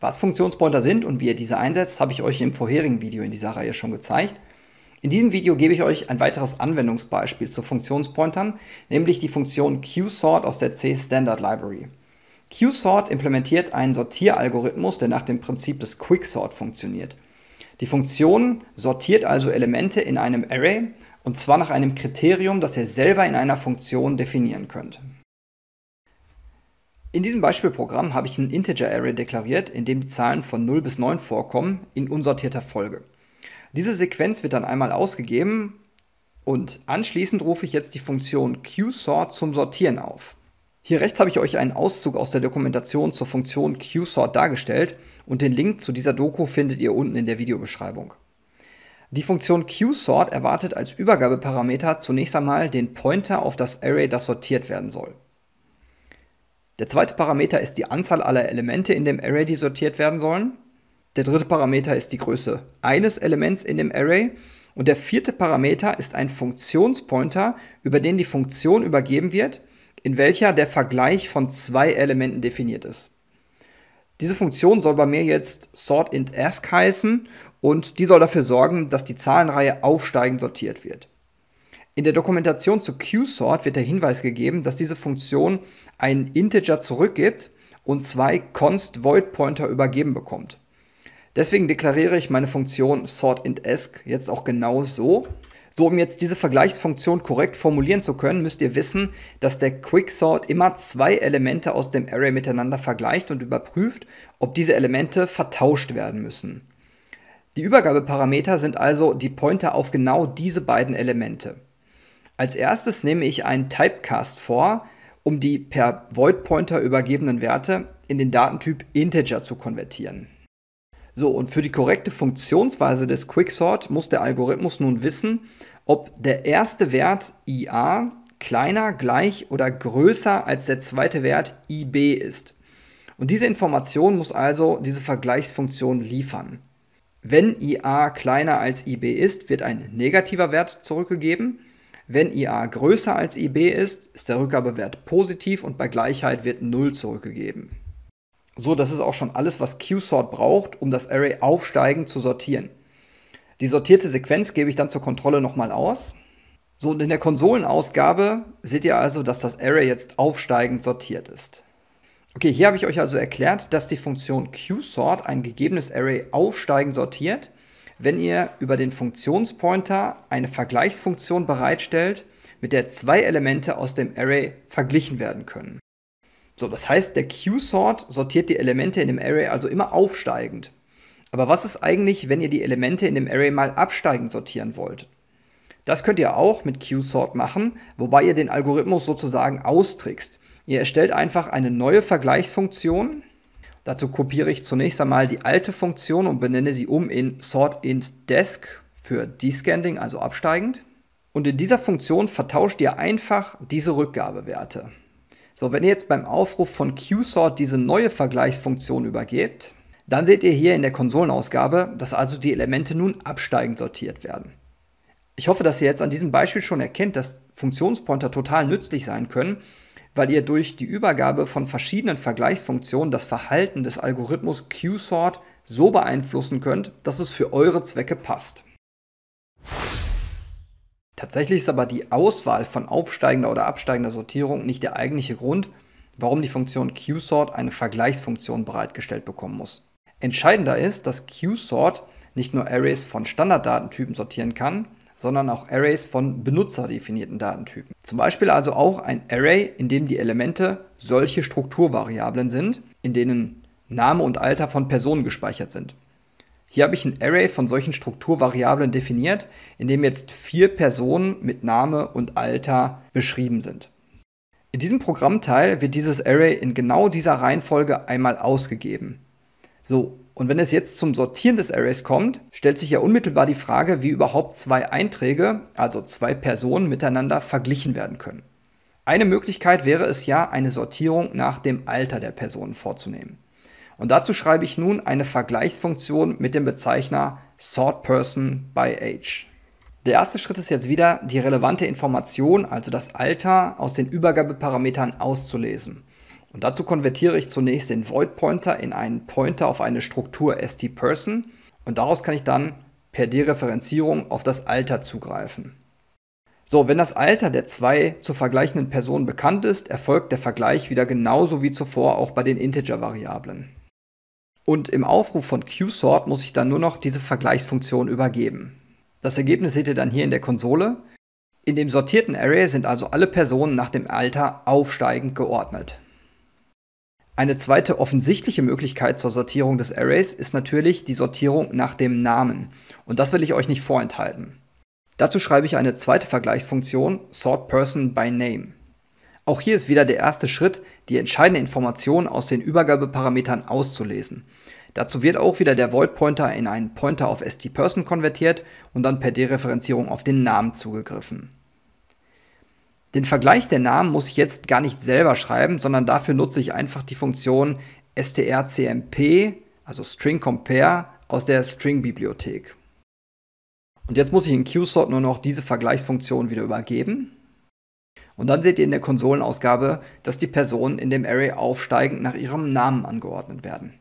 Was Funktionspointer sind und wie ihr diese einsetzt, habe ich euch im vorherigen Video in dieser Reihe schon gezeigt. In diesem Video gebe ich euch ein weiteres Anwendungsbeispiel zu Funktionspointern, nämlich die Funktion qsort aus der C Standard Library. qsort implementiert einen Sortieralgorithmus, der nach dem Prinzip des Quicksort funktioniert. Die Funktion sortiert also Elemente in einem Array und zwar nach einem Kriterium, das ihr selber in einer Funktion definieren könnt. In diesem Beispielprogramm habe ich ein Integer-Array deklariert, in dem die Zahlen von 0 bis 9 vorkommen, in unsortierter Folge. Diese Sequenz wird dann einmal ausgegeben und anschließend rufe ich jetzt die Funktion qsort zum Sortieren auf. Hier rechts habe ich euch einen Auszug aus der Dokumentation zur Funktion qsort dargestellt und den Link zu dieser Doku findet ihr unten in der Videobeschreibung. Die Funktion qsort erwartet als Übergabeparameter zunächst einmal den Pointer auf das Array, das sortiert werden soll. Der zweite Parameter ist die Anzahl aller Elemente in dem Array, die sortiert werden sollen. Der dritte Parameter ist die Größe eines Elements in dem Array. Und der vierte Parameter ist ein Funktionspointer, über den die Funktion übergeben wird, in welcher der Vergleich von zwei Elementen definiert ist. Diese Funktion soll bei mir jetzt sortIntAsk heißen und die soll dafür sorgen, dass die Zahlenreihe aufsteigend sortiert wird. In der Dokumentation zu QSort wird der Hinweis gegeben, dass diese Funktion einen Integer zurückgibt und zwei const void pointer übergeben bekommt. Deswegen deklariere ich meine Funktion sortIntEsk jetzt auch genau so. So, um jetzt diese Vergleichsfunktion korrekt formulieren zu können, müsst ihr wissen, dass der Quicksort immer zwei Elemente aus dem Array miteinander vergleicht und überprüft, ob diese Elemente vertauscht werden müssen. Die Übergabeparameter sind also die Pointer auf genau diese beiden Elemente. Als erstes nehme ich einen Typecast vor, um die per Void Pointer übergebenen Werte in den Datentyp Integer zu konvertieren. So, und für die korrekte Funktionsweise des Quicksort muss der Algorithmus nun wissen, ob der erste Wert IA kleiner, gleich oder größer als der zweite Wert IB ist. Und diese Information muss also diese Vergleichsfunktion liefern. Wenn IA kleiner als IB ist, wird ein negativer Wert zurückgegeben wenn IA größer als IB ist, ist der Rückgabewert positiv und bei Gleichheit wird 0 zurückgegeben. So, das ist auch schon alles, was Qsort braucht, um das Array aufsteigend zu sortieren. Die sortierte Sequenz gebe ich dann zur Kontrolle nochmal aus. So, und in der Konsolenausgabe seht ihr also, dass das Array jetzt aufsteigend sortiert ist. Okay, hier habe ich euch also erklärt, dass die Funktion qsort ein gegebenes Array aufsteigend sortiert wenn ihr über den Funktionspointer eine Vergleichsfunktion bereitstellt, mit der zwei Elemente aus dem Array verglichen werden können. So, das heißt, der Q-Sort sortiert die Elemente in dem Array also immer aufsteigend. Aber was ist eigentlich, wenn ihr die Elemente in dem Array mal absteigend sortieren wollt? Das könnt ihr auch mit Q-Sort machen, wobei ihr den Algorithmus sozusagen austrickst. Ihr erstellt einfach eine neue Vergleichsfunktion, Dazu kopiere ich zunächst einmal die alte Funktion und benenne sie um in sortIntDesk für Descending, also absteigend. Und in dieser Funktion vertauscht ihr einfach diese Rückgabewerte. So, wenn ihr jetzt beim Aufruf von QSort diese neue Vergleichsfunktion übergebt, dann seht ihr hier in der Konsolenausgabe, dass also die Elemente nun absteigend sortiert werden. Ich hoffe, dass ihr jetzt an diesem Beispiel schon erkennt, dass Funktionspointer total nützlich sein können, weil ihr durch die Übergabe von verschiedenen Vergleichsfunktionen das Verhalten des Algorithmus Qsort so beeinflussen könnt, dass es für eure Zwecke passt. Tatsächlich ist aber die Auswahl von aufsteigender oder absteigender Sortierung nicht der eigentliche Grund, warum die Funktion Qsort eine Vergleichsfunktion bereitgestellt bekommen muss. Entscheidender ist, dass Qsort nicht nur Arrays von Standarddatentypen sortieren kann, sondern auch Arrays von benutzerdefinierten Datentypen. Zum Beispiel also auch ein Array, in dem die Elemente solche Strukturvariablen sind, in denen Name und Alter von Personen gespeichert sind. Hier habe ich ein Array von solchen Strukturvariablen definiert, in dem jetzt vier Personen mit Name und Alter beschrieben sind. In diesem Programmteil wird dieses Array in genau dieser Reihenfolge einmal ausgegeben. So, und wenn es jetzt zum Sortieren des Arrays kommt, stellt sich ja unmittelbar die Frage, wie überhaupt zwei Einträge, also zwei Personen, miteinander verglichen werden können. Eine Möglichkeit wäre es ja, eine Sortierung nach dem Alter der Personen vorzunehmen. Und dazu schreibe ich nun eine Vergleichsfunktion mit dem Bezeichner sortPersonByAge. Der erste Schritt ist jetzt wieder, die relevante Information, also das Alter, aus den Übergabeparametern auszulesen. Und dazu konvertiere ich zunächst den Void Pointer in einen Pointer auf eine Struktur stPerson und daraus kann ich dann per Dereferenzierung auf das Alter zugreifen. So, wenn das Alter der zwei zu vergleichenden Personen bekannt ist, erfolgt der Vergleich wieder genauso wie zuvor auch bei den Integer-Variablen. Und im Aufruf von qsort muss ich dann nur noch diese Vergleichsfunktion übergeben. Das Ergebnis seht ihr dann hier in der Konsole. In dem sortierten Array sind also alle Personen nach dem Alter aufsteigend geordnet. Eine zweite offensichtliche Möglichkeit zur Sortierung des Arrays ist natürlich die Sortierung nach dem Namen. Und das will ich euch nicht vorenthalten. Dazu schreibe ich eine zweite Vergleichsfunktion, sortPerson_byName. Auch hier ist wieder der erste Schritt, die entscheidende Information aus den Übergabeparametern auszulesen. Dazu wird auch wieder der Void-Pointer in einen Pointer auf stPerson konvertiert und dann per Dereferenzierung auf den Namen zugegriffen. Den Vergleich der Namen muss ich jetzt gar nicht selber schreiben, sondern dafür nutze ich einfach die Funktion strcmp, also String Compare, aus der String-Bibliothek. Und jetzt muss ich in QSort nur noch diese Vergleichsfunktion wieder übergeben. Und dann seht ihr in der Konsolenausgabe, dass die Personen in dem Array aufsteigend nach ihrem Namen angeordnet werden.